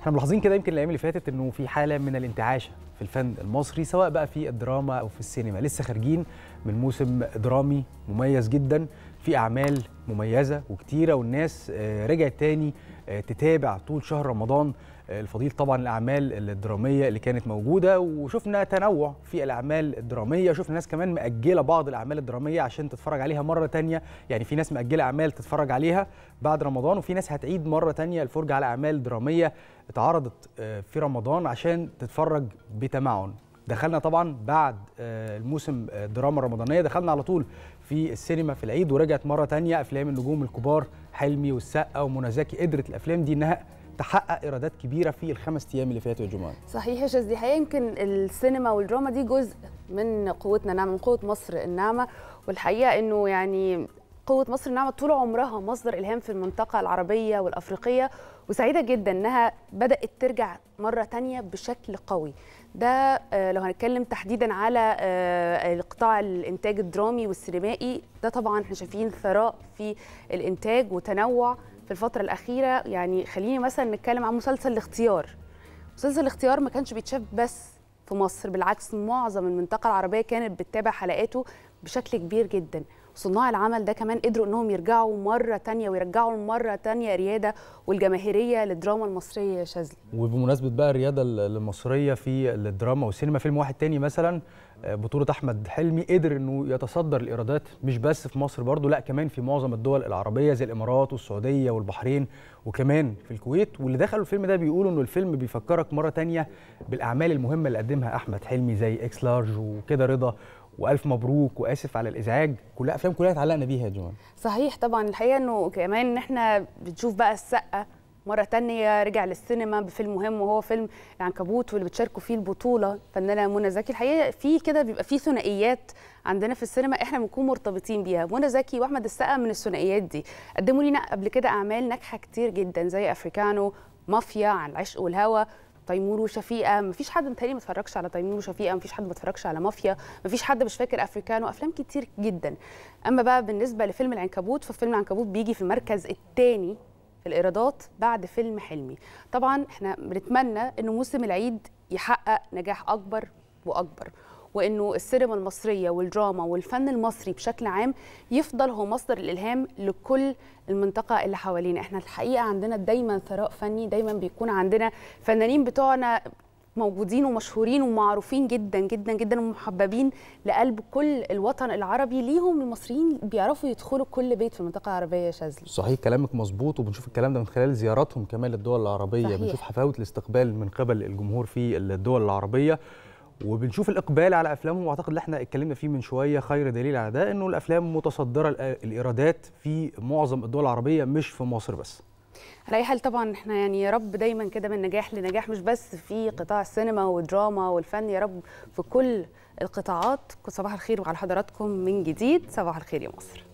احنا ملاحظين كده يمكن الايام اللي فاتت انه في حاله من الانتعاشه في الفن المصري سواء بقى في الدراما او في السينما لسه خارجين من موسم درامي مميز جدا في اعمال مميزه وكتيره والناس آه، رجعت تاني آه، تتابع طول شهر رمضان آه، الفضيل طبعا الاعمال الدراميه اللي كانت موجوده وشفنا تنوع في الاعمال الدراميه شفنا ناس كمان ماجله بعض الاعمال الدراميه عشان تتفرج عليها مره تانية يعني في ناس ماجله اعمال تتفرج عليها بعد رمضان وفي ناس هتعيد مره تانية الفرجه على اعمال دراميه اتعرضت في رمضان عشان تتفرج بتمعن دخلنا طبعا بعد آه، الموسم آه، الدراما الرمضانيه دخلنا على طول في السينما في العيد ورجعت مره تانية افلام النجوم الكبار حلمي والسقا ومنى زكي قدرت الافلام دي انها تحقق ايرادات كبيره في الخمس ايام اللي فاتوا يا جماعه صحيح يا شاذ دي حقيقه يمكن السينما والدراما دي جزء من قوتنا نعم من قوه مصر الناعمه والحقيقه انه يعني قوه مصر الناعمه طول عمرها مصدر الهام في المنطقه العربيه والافريقيه وسعيده جدا انها بدات ترجع مره تانية بشكل قوي ده آه، لو هنتكلم تحديدا على آه، القطاع الانتاج الدرامي والسينمائي ده طبعا احنا شايفين ثراء في الانتاج وتنوع في الفتره الاخيره يعني خليني مثلا نتكلم عن مسلسل الاختيار مسلسل الاختيار ما كانش بيتشاف بس في مصر بالعكس معظم المنطقه العربيه كانت بتتابع حلقاته بشكل كبير جدا صناع العمل ده كمان قدروا انهم يرجعوا مره تانية ويرجعوا مره تانية رياده والجماهيريه للدراما المصريه يا شاذلي وبمناسبه بقى الرياده المصريه في الدراما والسينما فيلم واحد تاني مثلا آه، بطوله احمد حلمي قدر انه يتصدر الايرادات مش بس في مصر برضه لا كمان في معظم الدول العربيه زي الامارات والسعوديه والبحرين وكمان في الكويت واللي دخلوا الفيلم ده بيقولوا انه الفيلم بيفكرك مره تانية بالاعمال المهمه اللي قدمها احمد حلمي زي اكس لارج وكده رضا والف مبروك واسف على الازعاج كلها افلام كلها اتعلقنا بيها يا جوان صحيح طبعا الحقيقه انه كمان ان احنا بنشوف بقى السقه مره تانية رجع للسينما بفيلم مهم وهو فيلم العنكبوت واللي بتشاركوا فيه البطوله الفنانه منى زكي الحقيقه في كده بيبقى في ثنائيات عندنا في السينما احنا بنكون مرتبطين بيها منى زكي واحمد السقا من الثنائيات دي قدموا لنا قبل كده اعمال ناجحه كتير جدا زي افريكانو مافيا عن العشق والهوى تيمور وشفيقه مفيش حد متهيألي ما اتفرجش على تيمور وشفيقه مفيش حد ما اتفرجش على مافيا مفيش حد مش فاكر افريكانو افلام كتير جدا اما بقى بالنسبه لفيلم العنكبوت ففيلم العنكبوت بيجي في المركز الثاني في الايرادات بعد فيلم حلمي طبعا احنا بنتمنى انه موسم العيد يحقق نجاح اكبر واكبر وانه السينما المصريه والدراما والفن المصري بشكل عام يفضل هو مصدر الالهام لكل المنطقه اللي حوالينا احنا الحقيقه عندنا دايما ثراء فني دايما بيكون عندنا فنانين بتوعنا موجودين ومشهورين ومعروفين جدا جدا جدا ومحببين لقلب كل الوطن العربي ليهم المصريين بيعرفوا يدخلوا كل بيت في المنطقه العربيه يا شاذلي صحيح كلامك مظبوط وبنشوف الكلام ده من خلال زياراتهم كمان للدول العربيه صحيح. بنشوف حفاوه الاستقبال من قبل الجمهور في الدول العربيه وبنشوف الاقبال على افلامهم واعتقد اللي احنا اتكلمنا فيه من شويه خير دليل على ده انه الافلام متصدره الايرادات في معظم الدول العربيه مش في مصر بس ريحل طبعا احنا يعني يا رب دايما كده من نجاح لنجاح مش بس في قطاع السينما والدراما والفن يا رب في كل القطاعات صباح الخير وعلى حضراتكم من جديد صباح الخير يا مصر